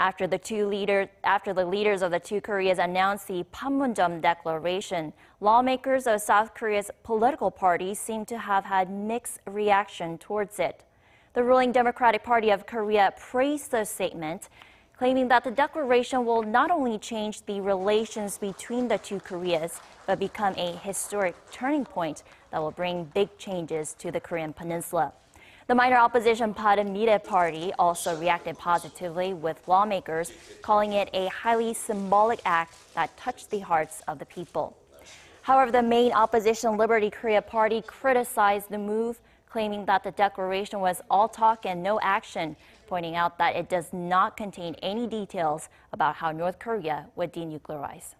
after the two leader, after the leaders of the two Koreas announced the Panmunjom declaration. Lawmakers of South Korea's political party seem to have had mixed reaction towards it. The ruling Democratic Party of Korea praised the statement, claiming that the declaration will not only change the relations between the two Koreas, but become a historic turning point that will bring big changes to the Korean peninsula. The minor opposition party also reacted positively with lawmakers calling it a highly symbolic act that touched the hearts of the people. However, the main opposition Liberty Korea party criticized the move, claiming that the declaration was all talk and no action, pointing out that it does not contain any details about how North Korea would denuclearize.